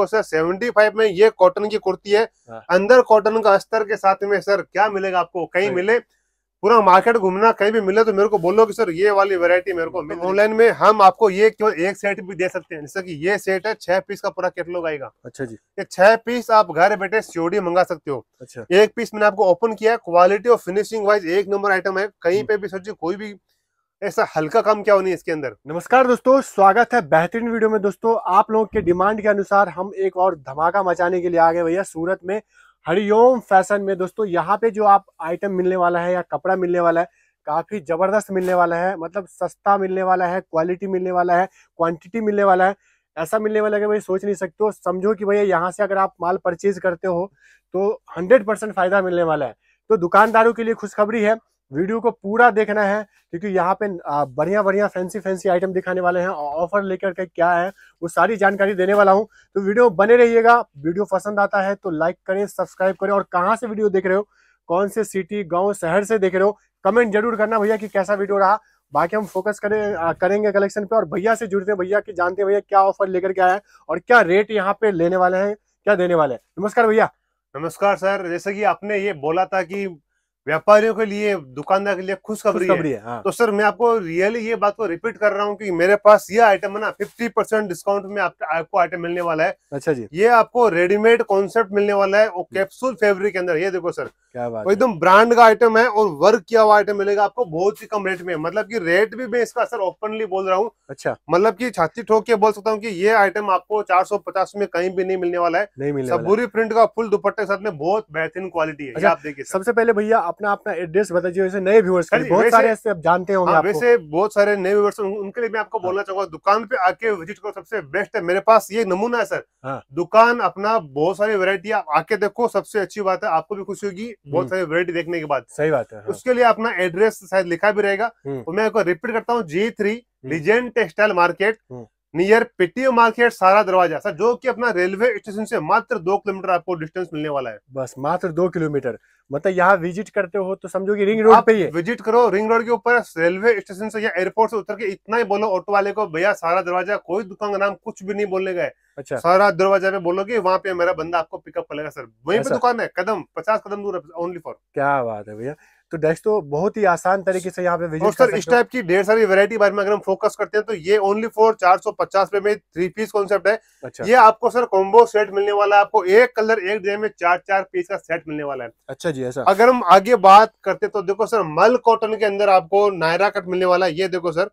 Sir five में ये cotton की कुर्ती है हाँ। अंदर कॉटन का अस्तर के साथ में सर क्या मिलेगा आपको कहीं मिले पूरा मार्केट घूमना कहीं भी मिले तो मेरे को बोलो कि सर ये वाली वैरायटी मेरे को ऑनलाइन में हम आपको ये क्यों एक सेट भी दे सकते हैं जैसे कि ये सेट है छह पीस का पूरा कैटलॉग आएगा अच्छा जी ये छह पीस आप घर बैठे सीओडी मंगा सकते हो अच्छा एक पीस मैंने आपको ओपन किया क्वालिटी और फिनिशिंग वाइज एक नंबर आइटम है कहीं हम्म। पे भी सर जी कोई भी ऐसा हल्का काम क्या होनी है इसके अंदर नमस्कार दोस्तों स्वागत है बेहतरीन वीडियो में दोस्तों आप लोगों के डिमांड के अनुसार हम एक और धमाका मचाने के लिए आ गए भैया सूरत में हरिओम फैशन में दोस्तों यहाँ पे जो आप आइटम मिलने वाला है या कपड़ा मिलने वाला है काफ़ी ज़बरदस्त मिलने वाला है मतलब सस्ता मिलने वाला है क्वालिटी मिलने वाला है क्वांटिटी मिलने वाला है ऐसा मिलने वाला कि भाई सोच नहीं सकते हो समझो कि भैया यहाँ से अगर आप माल परचेज करते हो तो हंड्रेड परसेंट फायदा मिलने वाला है तो दुकानदारों के लिए खुशखबरी है वीडियो को पूरा देखना है क्योंकि यहाँ पे बढ़िया बढ़िया फैंसी फैंसी आइटम दिखाने वाले हैं ऑफर लेकर के क्या है वो सारी जानकारी देने वाला हूँ तो वीडियो बने रहिएगा वीडियो पसंद आता है तो लाइक करें सब्सक्राइब करें और कहाँ से वीडियो देख रहे हो कौन से सिटी गाँव शहर से देख रहे हो कमेंट जरूर करना भैया कि कैसा वीडियो रहा बाकी हम फोकस करें करेंगे कलेक्शन पे और भैया से जुड़ते हैं भैया की जानते हैं भैया क्या ऑफर लेकर के आया है और क्या रेट यहाँ पे लेने वाले हैं क्या देने वाले हैं नमस्कार भैया नमस्कार सर जैसे कि आपने ये बोला था कि व्यापारियों के लिए दुकानदार के लिए खुशखबरी है, है हाँ। तो सर मैं आपको रियली ये बात को रिपीट कर रहा हूँ कि मेरे पास ये आइटम है ना 50 परसेंट डिस्काउंट में आप, आपको आइटम मिलने वाला है अच्छा जी ये आपको रेडीमेड कॉन्सेप्ट मिलने वाला है और कैप्सूल फैब्रिक के अंदर ये देखो सर क्या बात एकदम ब्रांड का आइटम है और वर्क किया हुआ आइटम मिलेगा आपको बहुत ही कम रेट में मतलब की रेट भी मैं इसका सर ओपनली बोल रहा हूँ अच्छा मतलब की छाती ठोक के बोल सकता हूँ की ये आइटम आपको चार में कहीं भी नहीं मिलने वाला है नहीं मिलेगा सबूरी प्रिंट का फुल दुपट्टे के साथ में बहुत बेहतरीन क्वालिटी है अच्छा, आप देखिए सबसे पहले भैया अपना अपना एड्रेस बता दीजिए वैसे नए व्यूवर्स के हाँ बहुत सारे ऐसे आप जानते होंगे हाँ, वैसे बहुत सारे नए व्यूवर्स उनके लिए मैं आपको बोलना हाँ। चाहूंगा दुकान पे आके विजिट करो सबसे बेस्ट है मेरे पास ये नमूना है सर हाँ। दुकान अपना बहुत सारी वेरायटी आप आके देखो सबसे अच्छी बात है आपको भी खुशी होगी बहुत हम्म। सारी वेरायटी देखने के बाद सही बात है उसके लिए अपना एड्रेस शायद लिखा भी रहेगा हम्म। और मैं आपको रिपीट करता हूँ जी three legend textile market near पेटी मार्केट सारा दरवाजा सर जो कि अपना रेलवे स्टेशन से मात्र दो किलोमीटर आपको डिस्टेंस मिलने वाला है बस मात्र दो किलोमीटर मतलब यहाँ विजिट करते हो तो समझो कि रिंग रोड पे ही विजिट करो रिंग रोड के ऊपर रेलवे स्टेशन से या एयरपोर्ट से उतर के इतना ही बोलो ऑटो वाले को भैया सारा दरवाजा कोई दुकान का नाम कुछ भी नहीं बोलने गए अच्छा सारा दरवाजा पे बोलोगे वहाँ पे मेरा बंदा आपको पिकअप करेगा सर वही दुकान है कदम पचास कदम दूर ओनली फॉर क्या बात है भैया तो तो बहुत ही आसान तरीके से यहाँ पे विजिट और सर इस टाइप की ढेर सारी वेरायटी बारे में अगर हम फोकस करते हैं तो ये ओनली फोर चार सौ पचास रुपए में थ्री पीस कॉन्सेप्ट है अच्छा। ये आपको सर कॉम्बो सेट मिलने वाला है आपको एक कलर एक डिजाइन में चार चार पीस का सेट मिलने वाला है अच्छा जी ऐसा अगर हम आगे बात करते तो देखो सर मल कॉटन के अंदर आपको नायरा कट मिलने वाला है ये देखो सर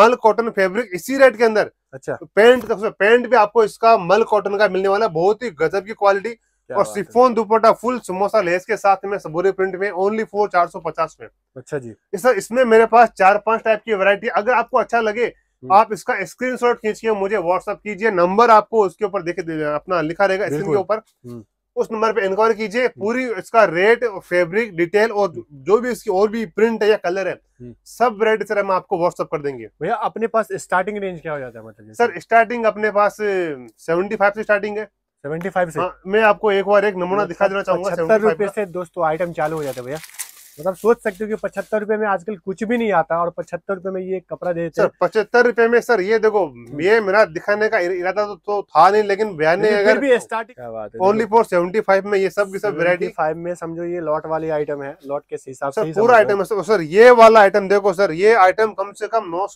मल कॉटन फेब्रिक इसी रेट के अंदर अच्छा पेंट पेंट भी आपको इसका मल कॉटन का मिलने वाला है बहुत ही गजब की क्वालिटी और chiffon dupatta full samosa lace के साथ में सबूरे प्रिंट में ओनली फोर चार सौ पचास में अच्छा जी सर इसमें मेरे पास चार पांच टाइप की वैरायटी अगर आपको अच्छा लगे हम्म। आप इसका स्क्रीनशॉट खींच के मुझे व्हाट्सअप कीजिए नंबर आपको उसके ऊपर देखे अपना लिखा रहेगा स्क्रीन के ऊपर हम्म। उस नंबर पे इंक्वायरी कीजिए हम्म। पूरी इसका रेट फैब्रिक डिटेल और जो भी इसकी और भी प्रिंट है या कलर है सब रेट सर हम आपको व्हाट्सअप कर देंगे भैया अपने पास स्टार्टिंग रेंज क्या हो जाता है मतलब सर स्टार्टिंग अपने पास सेवेंटी फाइव से स्टार्टिंग है सेवेंटी से हाँ, मैं आपको एक बार एक नमूना दिखा देना चाहूंगा पचहत्तर रुपए से दोस्तों आइटम चालू हो जाते भैया मतलब सोच सकते हो कि पचहत्तर रुपए में आजकल कुछ भी नहीं आता और पचहत्तर रुपए में ये कपड़ा देते सर पचहत्तर रुपए में सर ये देखो ये मेरा दिखाने का इरादा तो, तो था नहीं लेकिन बयान ने अगर भी starting only for seventy five में ये सब की सब वेरायटी फाइव में समझो ये लॉट वाली आइटम है लॉट के हिसाब से पूरा आइटम सर ये वाला आइटम देखो सर ये आइटम कम से कम नौ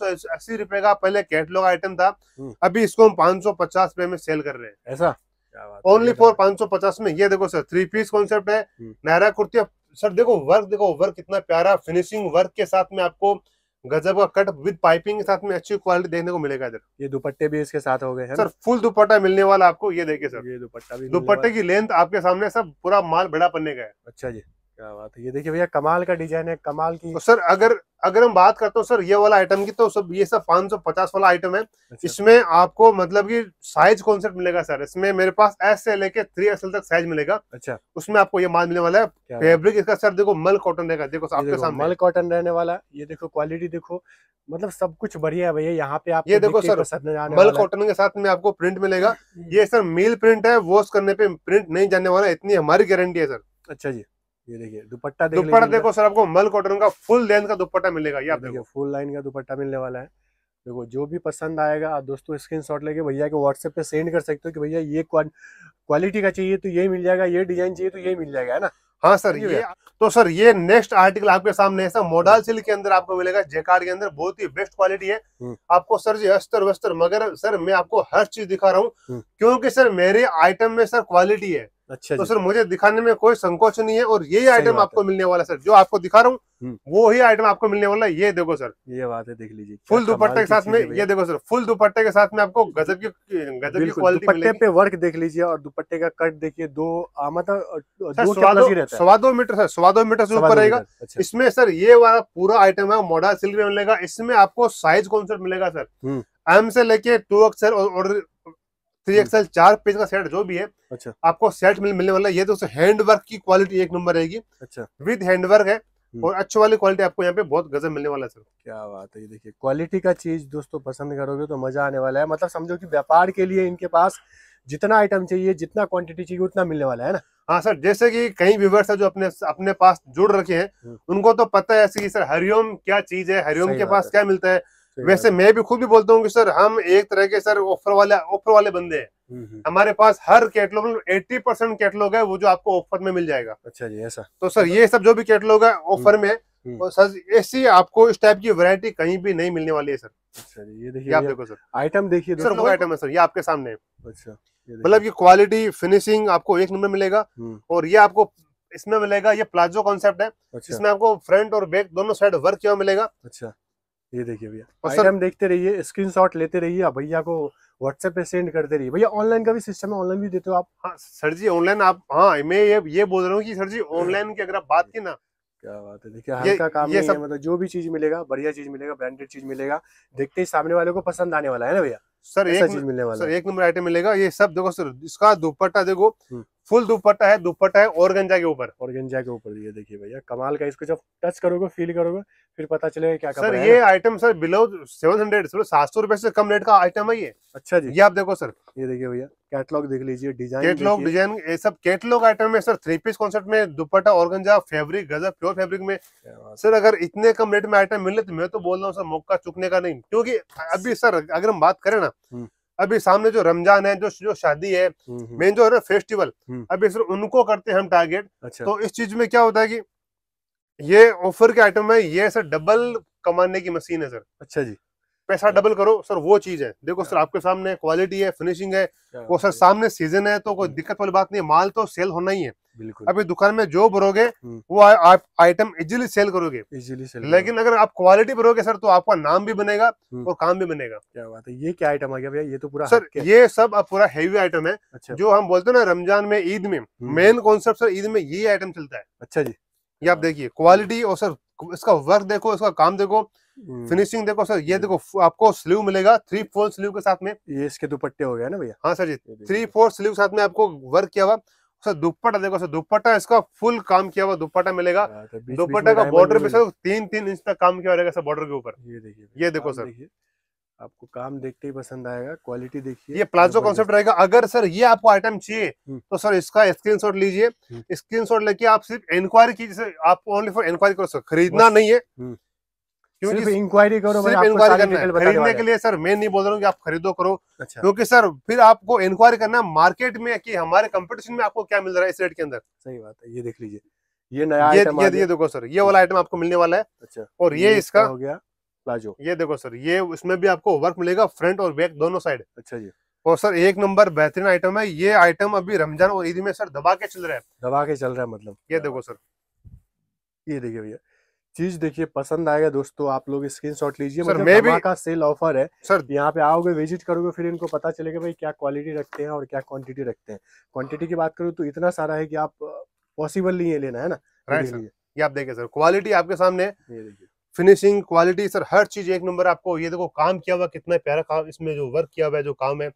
रुपए का पहले कैटलॉग आइटम था हम्म। अभी इसको हम पांच सौ रुपए में सेल कर रहे हैं ऐसा ओनली फॉर पांच सौ पचास में ये देखो सर थ्री पीस कॉन्सेप्ट है हम्म। नायरा कुर्ती सर देखो वर्क देखो वर्क कितना प्यारा फिनिशिंग वर्क के साथ में आपको गजब का कट विद पाइपिंग के साथ में अच्छी क्वालिटी देखने को मिलेगा इधर ये दुपट्टे भी इसके साथ हो गए हैं सर फुल दुपट्टा मिलने वाला आपको ये देखिए सर ये दुपट्टा भी दुपट्टे की लेंथ आपके सामने सर पूरा माल बड़ा पन्ने का है अच्छा जी क्या बात है ये देखिए भैया कमाल का डिजाइन है कमाल की तो सर अगर अगर हम बात करते हो सर ये वाला आइटम की तो सब ये सब 550 वाला आइटम है अच्छा। इसमें आपको मतलब कि साइज कॉन्सेप्ट मिलेगा सर इसमें मेरे पास एस से लेके थ्री एस तक साइज मिलेगा अच्छा उसमें आपको ये माल मिलने वाला है फेब्रिक इसका सर देखो मल कॉटन रहेगा देखो आपके सामने मल कॉटन रहने वाला है ये देखो क्वालिटी देखो मतलब सब कुछ बढ़िया है भैया यहाँ पे आप ये तो देखो सर मल कॉटन के साथ में आपको प्रिंट मिलेगा ये सर मील प्रिंट है वॉश करने पे प्रिंट नहीं जाने वाला इतनी हमारी गारंटी है सर अच्छा जी ये देखिए दुपट्टा दुपट्टा देखो सर आपको मल कॉटन का फुल लेंथ का दुपट्टा मिलेगा ये आप देखो फुल लाइन का दुपट्टा मिलने वाला है देखो जो भी पसंद आएगा आप दोस्तों स्क्रीन शॉट लेके भैया के व्हाट्सएप पे सेंड कर सकते हो कि भैया ये क्वालिटी का चाहिए तो ये मिल जाएगा ये डिजाइन चाहिए तो ये मिल जाएगा है ना हाँ सर ये तो सर ये नेक्स्ट आर्टिकल आपके सामने है सर मोडाल सिल्क के अंदर आपको मिलेगा जेकार्ड के अंदर बहुत ही बेस्ट क्वालिटी है हम्म। आपको सर जी अस्तर वस्तर मगर सर मैं आपको हर चीज दिखा रहा हूँ हम्म। क्योंकि सर मेरे आइटम में सर क्वालिटी है अच्छा तो सर मुझे दिखाने में कोई संकोच नहीं है और यही आइटम आपको मिलने वाला सर जो आपको दिखा रहा हूँ हम्म। वो ही आइटम आपको मिलने वाला है ये देखो सर ये बात है देख लीजिए फुल दुपट्टे के साथ में ये देखो सर फुल दुपट्टे के साथ में आपको गजब की गजब की क्वालिटी पे वर्क देख लीजिए और दुपट्टे का कट देखिए दो सवा दो मीटर सर सवा दो मीटर से ऊपर रहेगा अच्छा। इसमें सर ये वाला पूरा आइटम है मॉडल सिल्क में मिलेगा इसमें आपको साइज कौन सा मिलेगा सर एम हम्म। से लेके टू अक्सर और थ्री हम्म। एक्सएल चार पेज का सेट जो भी है अच्छा आपको सेट मिल, मिलने वाला है ये दोस्तों हैंडवर्क की क्वालिटी एक नंबर रहेगी अच्छा विद हैंडवर्क है हम्म। और अच्छे वाली क्वालिटी आपको यहाँ पे बहुत गजब मिलने वाला है सर क्या बात है ये देखिए क्वालिटी का चीज दोस्तों पसंद करोगे तो मजा आने वाला है मतलब समझो कि व्यापार के लिए इनके पास जितना आइटम चाहिए जितना क्वांटिटी चाहिए उतना मिलने वाला है ना हाँ सर जैसे कि कई व्यूवर्स है जो अपने अपने पास जुड़ रखे हैं हम्म। उनको तो पता है ऐसे ऐसी सर हरिओम क्या चीज है हरिओम के पास क्या मिलता है वैसे मैं भी खुद भी बोलता हूँ कि सर हम एक तरह के सर ऑफर वाले ऑफर वाले बंदे हैं हम्म, हम्म। हमारे पास हर कैटलॉग मतलब एट्टी परसेंट कैटलॉग है वो जो आपको ऑफर में मिल जाएगा अच्छा जी ऐसा तो सर ये सब जो भी कैटलॉग है ऑफर हम्म। में तो सर ऐसी आपको इस टाइप की वरायटी कहीं भी नहीं मिलने वाली है सर अच्छा ये देखिए आप देखो सर आइटम देखिए सर वो आइटम है सर ये आपके सामने अच्छा मतलब ये क्वालिटी फिनिशिंग आपको एक नंबर मिलेगा और ये आपको इसमें मिलेगा ये प्लाजो कॉन्सेप्ट है अच्छा। इसमें आपको फ्रंट और बैक दोनों साइड वर्क किया मिलेगा अच्छा ये देखिए भैया आइटम देखते रहिए स्क्रीनशॉट लेते रहिए भैया को व्हाट्सएप पे सेंड करते रहिए भैया ऑनलाइन का भी सिस्टम है ऑनलाइन भी देते हो आप हाँ सर जी ऑनलाइन आप हाँ मैं ये ये बोल रहा हूँ कि सर जी ऑनलाइन की अगर आप बात की ना क्या बात है देखिए हल्का काम ये सब... मतलब जो भी चीज मिलेगा बढ़िया चीज मिलेगा ब्रांडेड चीज मिलेगा देखते ही सामने वाले को पसंद आने वाला है ना भैया सर एक चीज मिलने वाला सर एक नंबर आइटम मिलेगा ये सब देखो सर इसका दुपट्टा देखो हम्म। फुल दुपट्टा है दुपट्टा है और गंजा के ऊपर और गंजा के ऊपर ये देखिए भैया कमाल का इसको जब टच करोगे फील करोगे फिर पता चलेगा क्या सर ये item sir below seven hundred सात सौ रुपए से कम रेट का आइटम है ये अच्छा जी ये आप देखो सर ये देखिए भैया कैटलॉग देख लीजिए डिजाइन कैटलॉग डिजाइन ये सब कैटलॉग आइटम में सर थ्री पीस कॉन्सेप्ट में दुपट्टा और गंजा फेब्रिक गजब प्योर फेब्रिक में सर अगर इतने कम रेट में आइटम मिले तो मैं तो बोल रहा हूँ सर मौका चुकने का नहीं क्योंकि अभी सर अगर हम बात करें ना हम्म। अभी सामने जो रमजान है जो जो शादी है हम्म, हम्म। मेन जो है फेस्टिवल हम्म। अभी सिर्फ उनको करते हैं हम टारगेट अच्छा। तो इस चीज में क्या होता है कि ये ऑफर के आइटम है ये सर डबल कमाने की मशीन है सर अच्छा जी पैसा डबल अच्छा। करो सर वो चीज है देखो सर हाँ। आपके सामने क्वालिटी है फिनिशिंग है हाँ, वो सर सामने सीजन है तो कोई दिक्कत वाली बात नहीं है माल तो सेल होना ही है बिल्कुल अभी दुकान में जो भरोगे हम्म। वो आप आइटम इजीली सेल करोगे इजीली सेल लेकिन अगर आप क्वालिटी भरोगे सर तो आपका नाम भी बनेगा हम्म। और काम भी बनेगा क्या बात है ये क्या आइटम आ गया भैया ये तो पूरा सर ये सब अब पूरा हेवी आइटम है अच्छा। जो हम बोलते हैं ना रमजान में ईद में मेन हम्म। कॉन्सेप्ट सर ईद में ये आइटम चलता है अच्छा जी ये आप देखिए क्वालिटी और सर इसका वर्क देखो इसका काम देखो फिनिशिंग देखो सर ये देखो आपको स्लीव मिलेगा थ्री फोर स्लीव के साथ में ये इसके दुपट्टे हो गया ना भैया हाँ सर जी थ्री फोर स्लीव के साथ में आपको वर्क किया हुआ सर दुपट्टा देखो सर दुपट्टा इसका फुल काम किया हुआ दुपट्टा मिलेगा हाँ, तो दुपट्टा का बॉर्डर भी सर तीन तीन इंच तक काम किया रहेगा सर बॉर्डर के ऊपर ये देखिए ये देखो सर आपको काम देखते ही पसंद आएगा क्वालिटी देखिए ये प्लाजो कॉन्सेप्ट रहेगा अगर सर ये आपको आइटम चाहिए हम्म। तो सर इसका स्क्रीनशॉट लीजिए स्क्रीनशॉट हम्म। लेके आप सिर्फ इंक्वायरी कीजिए आप ओनली फॉर इंक्वायरी करो सर खरीदना नहीं है हम्म। सिर्फ इंक्वायरी करो सिर्फ इंक्वायरी करना है खरीदने के लिए सर मैं नहीं बोल रहा हूँ कि आप खरीदो करो अच्छा। क्योंकि सर फिर आपको इंक्वायरी करना मार्केट में कि हमारे कंपटीशन में आपको क्या मिल रहा है इस रेट के अंदर सही बात है ये देख लीजिए ये नया ये ये, ये देखो सर ये वाला आइटम आपको मिलने वाला है अच्छा और ये, इसका हो गया प्लाजो ये देखो सर ये इसमें भी आपको वर्क मिलेगा फ्रंट और बैक दोनों साइड अच्छा जी और सर एक नंबर बेहतरीन आइटम है ये आइटम अभी रमजान और ईद में सर दबा के चल रहा है दबा के चल रहा है मतलब ये देखो सर ये देखिए भैया चीज देखिए पसंद आएगा दोस्तों आप लोग स्क्रीन शॉट लीजिए मतलब मैं भी का सेल ऑफर है सर यहाँ पे आओगे विजिट करोगे फिर इनको पता चलेगा भाई क्या क्वालिटी रखते हैं और क्या क्वांटिटी रखते हैं क्वांटिटी की बात करूँ तो इतना सारा है कि आप पॉसिबल नहीं है लेना है ना राइट सर ये आप देखिए सर क्वालिटी आपके सामने फिनिशिंग क्वालिटी सर हर चीज एक नंबर आपको ये देखो काम किया हुआ कितना प्यारा काम इसमें जो वर्क किया हुआ है जो काम है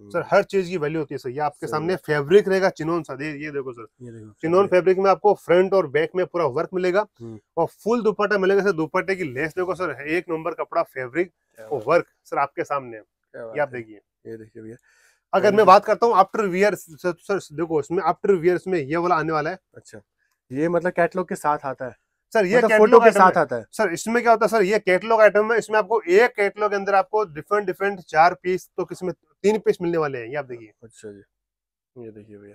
हम्म। सर हर चीज की वैल्यू होती है सर ये आपके सामने फैब्रिक रहेगा चिनोन सर ये देखो सर ये देखो चिनोन फैब्रिक में आपको फ्रंट और बैक में पूरा वर्क मिलेगा हम्म। और फुल दुपट्टा मिलेगा सर दुपट्टे की लेस देखो सर एक नंबर कपड़ा फैब्रिक और वर्क सर आपके सामने ये आप देखिए ये देखिए भैया अगर मैं बात करता हूँ आफ्टर वियर सर देखो इसमें आफ्टर वियर में ये वाला आने वाला है अच्छा ये मतलब कैटलॉग के साथ आता है सर ये मतलब फोटो के साथ आता है सर इसमें क्या होता है सर ये कैटलॉग आइटम है इसमें आपको एक कैटलॉग के अंदर आपको डिफरेंट डिफरेंट चार पीस तो किसमें तीन पीस मिलने वाले हैं ये आप देखिए अच्छा जी ये देखिए भैया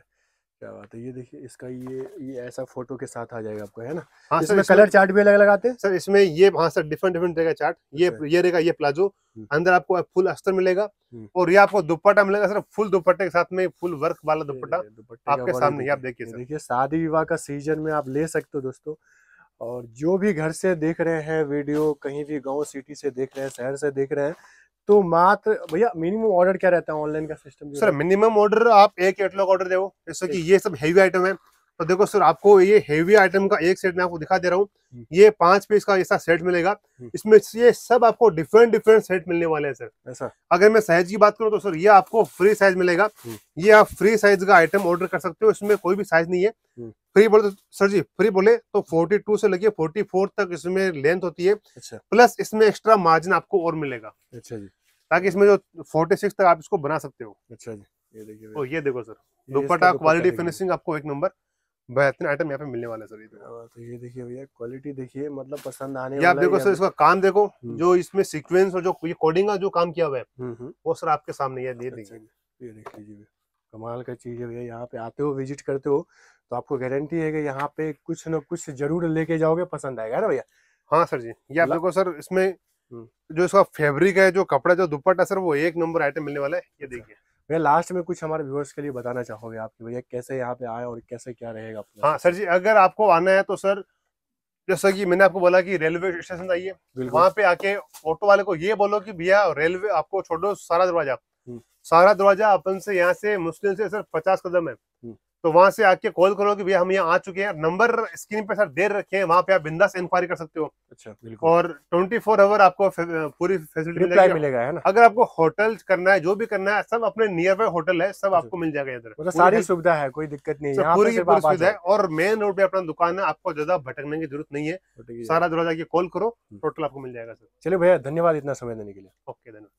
क्या बात है ये देखिए इसका ये ये ऐसा फोटो के साथ आ जाएगा आपको है ना हाँ सर इसमें कलर चार्ट भी अलग लगाते हैं सर इसमें ये हाँ सर डिफरेंट डिफरेंट रहेगा चार्ट ये अच्छा। ये रहेगा ये प्लाजो हम्म। अंदर आपको फुल अस्तर मिलेगा हम्म। और ये आपको दुपट्टा मिलेगा सर फुल दुपट्टे के साथ में फुल वर्क वाला दुपट्टा आपके सामने आप देखिए देखिए शादी विवाह का सीजन में आप ले सकते हो दोस्तों और जो भी घर से देख रहे हैं वीडियो कहीं भी गाँव सिटी से देख रहे हैं शहर से देख रहे हैं तो मात्र भैया मिनिमम ऑर्डर क्या रहता है ऑनलाइन का सिस्टम सर मिनिमम ऑर्डर आप एक एटलॉग ऑर्डर दे जैसे कि ये सब हैवी आइटम है तो देखो सर आपको ये हैवी आइटम का एक सेट मैं आपको दिखा दे रहा हूँ हम्म। ये पांच पीस का ऐसा सेट मिलेगा हम्म। इसमें ये सब आपको डिफरेंट डिफरेंट सेट मिलने वाले हैं सर ऐसा अगर मैं साइज की बात करूँ तो सर ये आपको फ्री साइज मिलेगा हम्म। ये आप फ्री साइज का आइटम ऑर्डर कर सकते हो इसमें कोई भी साइज नहीं है फ्री बोले तो सर जी फ्री बोले तो टू से फोर्टी फोर तक इसमें लेंथ होती है अच्छा। प्लस इसमें एक्स्ट्रा मार्जिन आपको और मिलेगा अच्छा जी ताकि इसमें जो सिक्स तक आप इसको बना सकते हो अच्छा जी ये देखिए ये देखो सर दुपट्टा क्वालिटी फिनिशिंग आपको एक नंबर बेहतरीन आइटम यहाँ पे मिलने वाला सर तो।, हाँ, तो ये देखिए भैया क्वालिटी देखिए मतलब पसंद आने वाला आप देखो सर इसका काम देखो हम्म। जो इसमें सिक्वेंस और जो ये कोडिंग का जो काम किया हुआ है हम्म, हम्म। वो सर आपके सामने ये अच्छा, देखिए ये देख लीजिए कमाल का चीज़ है भैया यहाँ पे आते हो विजिट करते हो तो आपको गारंटी है कि यहाँ पे कुछ ना कुछ जरूर लेके जाओगे पसंद आएगा ना भैया हाँ सर जी ये आप देखो सर इसमें जो इसका फैब्रिक है जो कपड़ा जो दुपट्टा सर वो एक नंबर आइटम मिलने वाला है ये अच्छा। देखिए भैया लास्ट में कुछ हमारे व्यूअर्स के लिए बताना चाहोगे आप भैया कैसे यहाँ पे आए और कैसे क्या रहेगा हाँ सर जी अगर आपको आना है तो सर जैसा कि मैंने आपको बोला कि रेलवे स्टेशन आइए वहाँ पे आके ऑटो वाले को ये बोलो कि भैया रेलवे आपको छोड़ दो सारा दरवाजा हम्म। सारा दरवाजा अपन से यहाँ से मुश्किल से सर पचास कदम है हम्म। तो वहां से आके कॉल करो कि भैया हम यहाँ आ चुके हैं नंबर स्क्रीन पे सर देर रखे हैं वहां पे आप बिंदास इंक्वायरी कर सकते हो अच्छा और 24 फोर आवर आपको पूरी फैसिलिटी मिलेगा है ना अगर आपको होटल करना है जो भी करना है सब अपने नियर बाय होटल है सब अच्छा। आपको मिल जाएगा इधर मतलब सारी सुविधा है कोई दिक्कत नहीं है पूरी सुविधा है और मेन रोड पे अपना दुकान है आपको ज्यादा भटकने की जरूरत नहीं है सारा दरवाजा जाके कॉल करो टोटल हम्म। आपको मिल जाएगा सर चलिए भैया धन्यवाद इतना समय देने के लिए ओके धन्यवाद